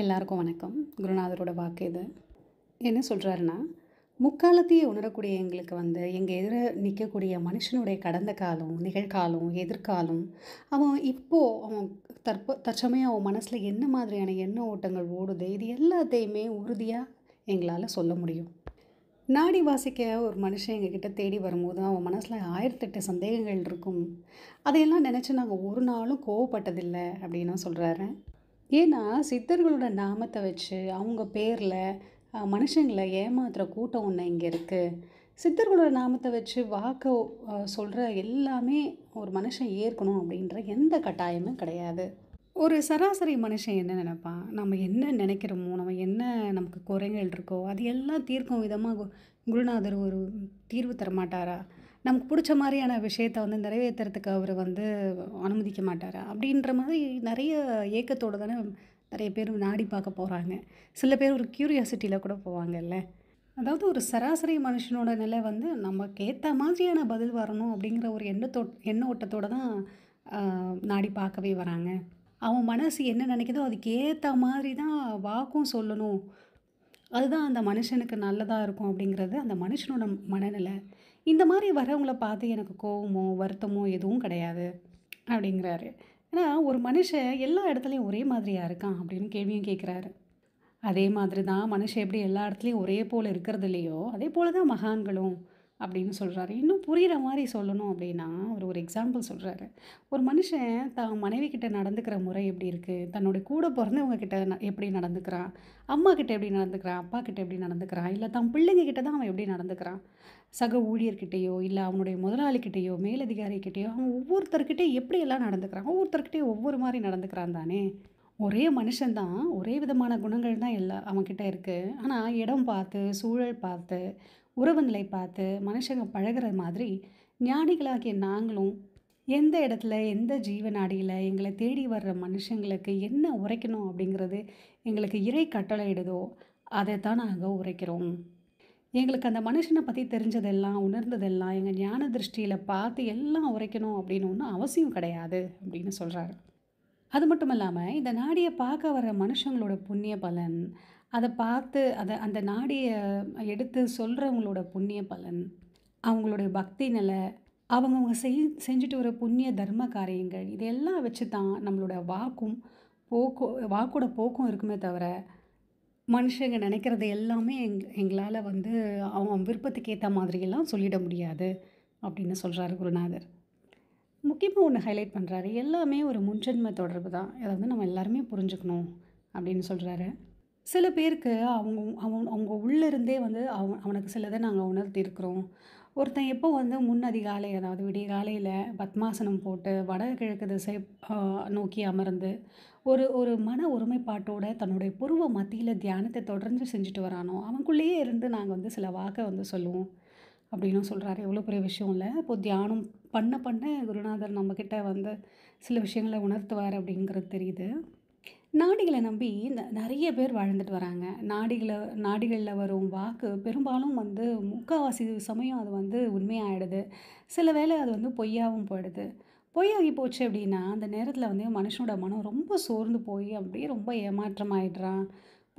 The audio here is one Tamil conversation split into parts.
எல்லாருக்கும் வணக்கம் குருநாதரோட வாக்கு இது என்ன சொல்கிறாருன்னா முக்காலத்தையே உணரக்கூடிய எங்களுக்கு வந்து எங்கள் எதிர நிற்கக்கூடிய மனுஷனுடைய கடந்த காலம் நிகழ்காலம் எதிர்காலம் அவன் இப்போது அவன் தற்போ தற்சமயம் அவன் மனசில் என்ன மாதிரியான எண்ண ஓட்டங்கள் ஓடுது இது எல்லாத்தையுமே உறுதியாக எங்களால் சொல்ல முடியும் நாடி வாசிக்க ஒரு மனுஷன் எங்ககிட்ட தேடி வரும்போது அவன் மனசில் ஆயிரத்தெட்டு சந்தேகங்கள் இருக்கும் அதையெல்லாம் நினச்சி நாங்கள் ஒரு நாளும் கோவப்பட்டதில்லை அப்படின்னு சொல்கிறாரு ஏன்னா சித்தர்களோட நாமத்தை வச்சு அவங்க பேரில் மனுஷங்களை ஏமாத்துகிற கூட்டம் ஒன்று இங்கே இருக்குது சித்தர்களோட நாமத்தை வச்சு வாக்க சொல்கிற எல்லாமே ஒரு மனுஷன் ஏற்கணும் அப்படின்ற எந்த கட்டாயமும் கிடையாது ஒரு சராசரி மனுஷன் என்ன நினைப்பான் நம்ம என்ன நினைக்கிறோமோ நம்ம என்ன நமக்கு குறைகள் இருக்கோ அது எல்லாம் தீர்க்கும் விதமாக குருநாதர் ஒரு தீர்வு தரமாட்டாரா நமக்கு பிடிச்ச மாதிரியான விஷயத்தை வந்து நிறைவேற்றுறதுக்கு அவர் வந்து அனுமதிக்க மாட்டார் அப்படின்ற மாதிரி நிறைய ஏக்கத்தோடு தானே நிறைய பேர் நாடி பார்க்க போகிறாங்க சில பேர் ஒரு க்யூரியாசிட்டியில் கூட போவாங்கல்ல அதாவது ஒரு சராசரி மனுஷனோட நிலை வந்து நமக்கு ஏற்ற மாதிரியான பதில் வரணும் அப்படிங்கிற ஒரு எண்ணத்தோ எண்ண ஓட்டத்தோடு தான் நாடி பார்க்கவே வராங்க அவன் மனசு என்ன நினைக்குதோ அதுக்கு ஏற்ற மாதிரி தான் வாக்கும் சொல்லணும் அதுதான் அந்த மனுஷனுக்கு நல்லதாக இருக்கும் அப்படிங்கிறது அந்த மனுஷனோட மனநிலை இந்த மாதிரி வரவங்கள பார்த்து எனக்கு கோவமோ வருத்தமோ எதுவும் கிடையாது அப்படிங்கிறாரு ஏன்னா ஒரு மனுஷன் எல்லா இடத்துலையும் ஒரே மாதிரியாக இருக்கான் அப்படின்னு கேள்வியும் கேட்குறாரு அதே மாதிரி தான் மனுஷன் எப்படி எல்லா இடத்துலையும் ஒரே போல் இருக்கிறது இல்லையோ அதே போல் தான் மகான்களும் அப்படின்னு சொல்கிறாரு இன்னும் புரிகிற மாதிரி சொல்லணும் அப்படின்னா அவர் ஒரு எக்ஸாம்பிள் சொல்கிறாரு ஒரு மனுஷன் தான் மனைவி கிட்ட நடந்துக்கிற முறை எப்படி இருக்குது தன்னுடைய கூட பிறந்தவங்க கிட்ட எப்படி நடந்துக்கிறான் அம்மா கிட்ட எப்படி நடந்துக்கிறான் அப்பா கிட்ட எப்படி நடந்துக்கிறான் இல்லை தன் பிள்ளைங்க கிட்ட தான் அவன் எப்படி நடந்துக்கிறான் சக ஊழியர்கிட்டேயோ இல்லை அவனுடைய முதலாளிக்கிட்டேயோ மேலதிகாரிக்கிட்டேயோ அவன் ஒவ்வொருத்தர்கிட்டே எல்லாம் நடந்துக்கிறான் ஒவ்வொருத்தர்கிட்டே ஒவ்வொரு மாதிரி நடந்துக்கிறான் தானே ஒரே மனுஷன்தான் ஒரே விதமான குணங்கள் தான் எல்லா அவன்கிட்ட இருக்குது ஆனால் இடம் பார்த்து சூழல் பார்த்து உறவுநிலை பார்த்து மனுஷங்க பழகிற மாதிரி ஞானிகளாகிய நாங்களும் எந்த இடத்துல எந்த ஜீவநாடியில் எங்களை தேடி வர்ற மனுஷங்களுக்கு என்ன உரைக்கணும் அப்படிங்கிறது எங்களுக்கு இறை கட்டளையிடுதோ அதை தான் நாங்கள் உரைக்கிறோம் எங்களுக்கு அந்த மனுஷனை பற்றி தெரிஞ்சதெல்லாம் உணர்ந்ததெல்லாம் எங்கள் ஞான திருஷ்டியில் பார்த்து எல்லாம் உரைக்கணும் அப்படின்னு ஒன்றும் அவசியம் கிடையாது அப்படின்னு சொல்கிறாரு அது மட்டும் இல்லாமல் இந்த நாடியை பார்க்க வர மனுஷங்களோட புண்ணிய பலன் அதை பார்த்து, அதை அந்த நாடியை எடுத்து சொல்கிறவங்களோட புண்ணிய பலன், அவங்களுடைய பக்தி நிலை, அவங்க செய் செஞ்சுட்டு வர புண்ணிய தர்ம காரியங்கள், இதெல்லாம் வச்சு தான் நம்மளோட வாக்கும், போக்கும் வாக்கோட போக்கும் இருக்குமே தவிர, மனுஷங்க நினைக்கிறது எல்லாமே எங் எங்களால் வந்து அவங்க விருப்பத்துக்கு ஏற்ற மாதிரியெல்லாம் சொல்லிட முடியாது, அப்படின்னு சொல்கிறாரு குருநாதர். முக்கியமாக ஒன்று ஹைலைட் பண்ணுறாரு எல்லாமே ஒரு முன்ஜென்ம தொடர்பு தான். அதை வந்து நம்ம எல்லாருமே புரிஞ்சுக்கணும், அப்படின்னு சொல்கிறாரு சில பேருக்கு அவங்க அவன் அவங்க உள்ளிருந்தே வந்து அவன் அவனுக்கு சிலதை நாங்கள் உணர்த்திருக்கிறோம் ஒருத்தன் எப்போ வந்து முன் அதிகாலை அதாவது விடிய காலையில் பத்மாசனம் போட்டு வடகிழக்கு திசை நோக்கி அமர்ந்து ஒரு ஒரு மன ஒருமைப்பாட்டோட தன்னுடைய புருவ மத்தியில் தியானத்தை தொடர்ந்து செஞ்சுட்டு வரானோ அவனுக்குள்ளேயே இருந்து நாங்கள் வந்து சில வாக்கை வந்து சொல்லுவோம் அப்படின்னு சொல்கிறாரு எவ்வளோ பெரிய விஷயம் இல்லை இப்போது தியானம் பண்ண பண்ண குருநாதர் நம்மக்கிட்ட வந்து சில விஷயங்களை உணர்த்துவார் அப்படிங்கிறது தெரியுது நாடிகளை நம்பி நிறைய பேர் வாழ்ந்துட்டு வராங்க நாடிகளை நாடிகளில் வரும் வாக்கு பெரும்பாலும் வந்து முக்கால்வாசி சமயம் அது வந்து உண்மையாகிடுது சில வேளை அது வந்து பொய்யாகவும் போயிடுது பொய்யாகி போச்சு அப்படின்னா அந்த நேரத்தில் வந்து மனுஷனோட மனம் ரொம்ப சோர்ந்து போய் அப்படியே ரொம்ப ஏமாற்றமாயிடுறான்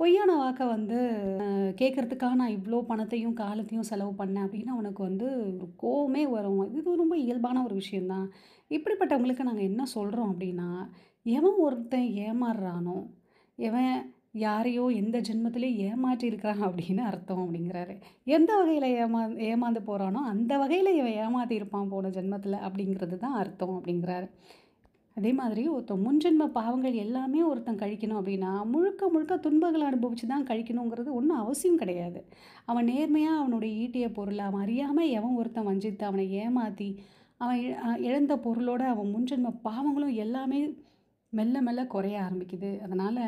பொய்யான வாக்கை வந்து கேட்குறதுக்காக நான் இவ்வளோ பணத்தையும் காலத்தையும் செலவு பண்ணேன் அப்படின்னு அவனுக்கு வந்து ஒரு கோவமே வரும் இது ரொம்ப இயல்பான ஒரு விஷயந்தான் இப்படிப்பட்டவங்களுக்கு நாங்கள் என்ன சொல்கிறோம் அப்படின்னா எவன் ஒருத்தன் ஏமாறுறானோ எவன் யாரையோ எந்த ஜென்மத்திலே ஏமாற்றியிருக்கிறான் அப்படின்னு அர்த்தம் அப்படிங்கிறாரு எந்த வகையில் ஏமா ஏமாந்து போகிறானோ அந்த வகையில் இவன் ஏமாற்றி இருப்பான் போன ஜென்மத்தில் அப்படிங்கிறது தான் அர்த்தம் அப்படிங்கிறாரு அதே மாதிரி ஒருத்தன் முன்ஜென்ம பாவங்கள் எல்லாமே ஒருத்தன் கழிக்கணும் அப்படின்னா முழுக்க முழுக்க துன்பங்களை அனுபவித்து தான் கழிக்கணுங்கிறது ஒன்றும் அவசியம் கிடையாது அவன் நேர்மையாக அவனுடைய ஈட்டிய பொருள் அவன் அறியாமல் எவன் ஒருத்தன் வஞ்சித்து அவனை ஏமாற்றி அவன் இழந்த பொருளோட அவன் முன்ஜென்ம பாவங்களும் எல்லாமே மெல்ல மெல்ல குறைய ஆரம்பிக்குது அதனால்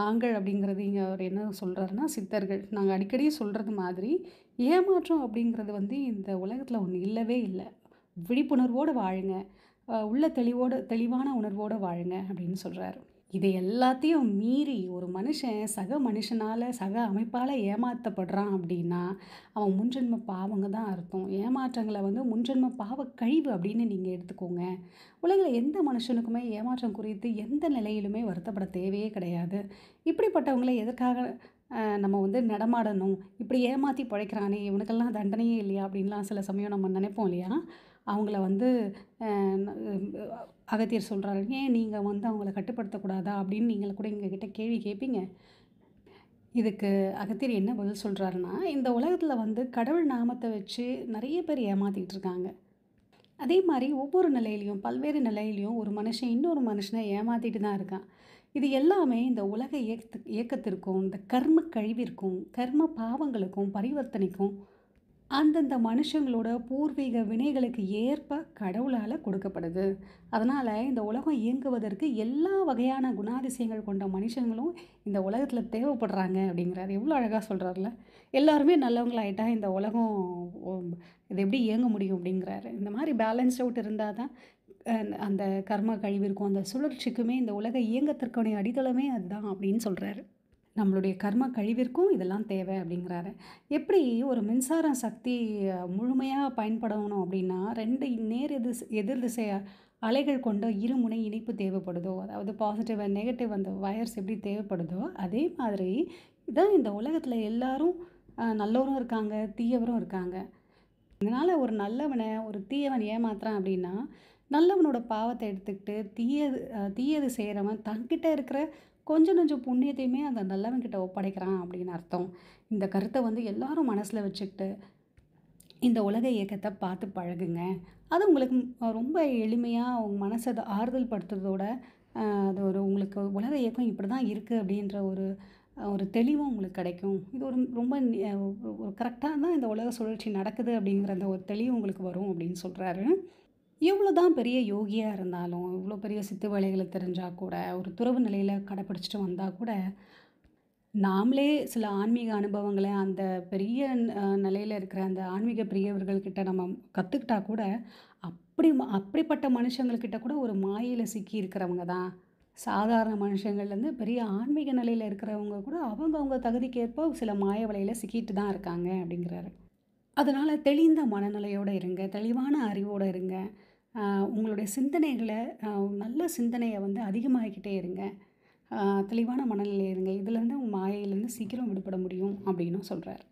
நாங்கள் அப்படிங்கிறது இங்கே அவர் என்ன சொல்கிறாருன்னா சித்தர்கள் நாங்கள் அடிக்கடி சொல்கிறது மாதிரி ஏமாற்றம் அப்படிங்கிறது வந்து இந்த உலகத்தில் ஒன்று இல்லவே இல்லை விழிப்புணர்வோடு வாழுங்க உள்ள தெளிவோடு தெளிவான உணர்வோடு வாழுங்க அப்படின்னு சொல்கிறாரு இது எல்லாத்தையும் மீறி ஒரு மனுஷன் சக மனுஷனால் சக அமைப்பால் ஏமாற்றப்படுறான் அப்படின்னா அவன் முன்ஜென்ம பாவங்க தான் அர்த்தம் ஏமாற்றங்களை வந்து முன்ஜென்ம பாவ கழிவு அப்படின்னு நீங்கள் எடுத்துக்கோங்க உலகில் எந்த மனுஷனுக்குமே ஏமாற்றம் குறித்து எந்த நிலையிலுமே வருத்தப்பட தேவையே கிடையாது இப்படிப்பட்டவங்களை எதற்காக நம்ம வந்து நடமாடணும் இப்படி ஏமாற்றி பிழைக்கிறானே இவனுக்கெல்லாம் தண்டனையே இல்லையா அப்படின்லாம் சில சமயம் நம்ம நினைப்போம் இல்லையா அவங்கள வந்து அகத்தியர் சொல்கிறாரு ஏன் நீங்கள் வந்து அவங்கள கட்டுப்படுத்தக்கூடாதா அப்படின்னு நீங்கள் கூட எங்கள் கிட்டே கேள்வி கேட்பீங்க இதுக்கு அகத்தியர் என்ன பதில் சொல்கிறாருன்னா இந்த உலகத்தில் வந்து கடவுள் நாமத்தை வச்சு நிறைய பேர் ஏமாற்றிக்கிட்டு இருக்காங்க அதே மாதிரி ஒவ்வொரு நிலையிலையும் பல்வேறு நிலையிலையும் ஒரு மனுஷன் இன்னொரு மனுஷனை ஏமாற்றிட்டு தான் இருக்கான் இது எல்லாமே இந்த உலக இயக்கத்து இயக்கத்திற்கும் இந்த கர்ம கழிவிற்கும் கர்ம பாவங்களுக்கும் பரிவர்த்தனைக்கும் அந்தந்த மனுஷங்களோட பூர்வீக வினைகளுக்கு ஏற்ப கடவுளால் கொடுக்கப்படுது அதனால் இந்த உலகம் இயங்குவதற்கு எல்லா வகையான குணாதிசயங்கள் கொண்ட மனுஷங்களும் இந்த உலகத்தில் தேவைப்படுறாங்க அப்படிங்கிறார் எவ்வளோ அழகாக சொல்கிறார்ல எல்லாருமே நல்லவங்களாயிட்டால் இந்த உலகம் இது எப்படி இயங்க முடியும் அப்படிங்கிறாரு இந்த மாதிரி பேலன்ஸ் அவுட் இருந்தால் தான் அந்த கர்ம கழிவிற்கும் அந்த சுழற்சிக்குமே இந்த உலக இயங்கத்திற்கான அடித்தளமே அதுதான் அப்படின்னு சொல்கிறாரு நம்மளுடைய கர்ம கழிவிற்கும் இதெல்லாம் தேவை அப்படிங்கிறாரு எப்படி ஒரு மின்சார சக்தி முழுமையாக பயன்படணும் அப்படின்னா ரெண்டு நேர் எதிர் எதிர் திசைய அலைகள் கொண்ட இருமுனை இணைப்பு தேவைப்படுதோ அதாவது பாசிட்டிவ் அண்ட் நெகட்டிவ் அந்த வயர்ஸ் எப்படி தேவைப்படுதோ அதே மாதிரி இதான் இந்த உலகத்தில் எல்லாரும் நல்லவரும் இருக்காங்க தீயவரும் இருக்காங்க இதனால் ஒரு நல்லவனை ஒரு தீயவன் ஏமாத்துறான் அப்படின்னா நல்லவனோட பாவத்தை எடுத்துக்கிட்டு தீயது தீயது செய்கிறவன் தங்கிட்ட இருக்கிற கொஞ்சம் கொஞ்சம் புண்ணியத்தையுமே அந்த நல்லவங்கிட்ட ஒப்படைக்கிறான் அப்படின்னு அர்த்தம் இந்த கருத்தை வந்து எல்லாரும் மனசில் வச்சுக்கிட்டு இந்த உலக இயக்கத்தை பார்த்து பழகுங்க அது உங்களுக்கு ரொம்ப எளிமையாக உங்கள் மனசை அதை ஆறுதல் படுத்துறதோட அது ஒரு உங்களுக்கு உலக இயக்கம் இப்படி தான் இருக்குது அப்படின்ற ஒரு ஒரு தெளிவும் உங்களுக்கு கிடைக்கும் இது ஒரு ரொம்ப ஒரு கரெக்டாக தான் இந்த உலக சுழற்சி நடக்குது அப்படிங்கிற அந்த ஒரு தெளிவு உங்களுக்கு வரும் அப்படின்னு சொல்கிறாரு எவ்வளோ தான் பெரிய யோகியாக இருந்தாலும் இவ்வளோ பெரிய சித்து வேலைகளை தெரிஞ்சால் கூட ஒரு துறவு நிலையில் கடைப்பிடிச்சிட்டு வந்தால் கூட நாமளே சில ஆன்மீக அனுபவங்களை அந்த பெரிய நிலையில் இருக்கிற அந்த ஆன்மீக பிரியவர்கள்கிட்ட நம்ம கற்றுக்கிட்டா கூட அப்படி அப்படிப்பட்ட மனுஷங்கள்கிட்ட கூட ஒரு மாயில் சிக்கி இருக்கிறவங்க தான் சாதாரண மனுஷங்கள்லேருந்து பெரிய ஆன்மீக நிலையில் இருக்கிறவங்க கூட அவங்கவுங்க தகுதிக்கேற்ப சில மாய வலையில் சிக்கிட்டு தான் இருக்காங்க அப்படிங்கிறாரு அதனால் தெளிந்த மனநிலையோடு இருங்க தெளிவான அறிவோடு இருங்க உங்களுடைய சிந்தனைகளை நல்ல சிந்தனையை வந்து அதிகமாகிக்கிட்டே இருங்க தெளிவான மனநிலை இருங்க இதுலேருந்து மாயையிலேருந்து சீக்கிரம் விடுபட முடியும் அப்படின்னு சொல்கிறார்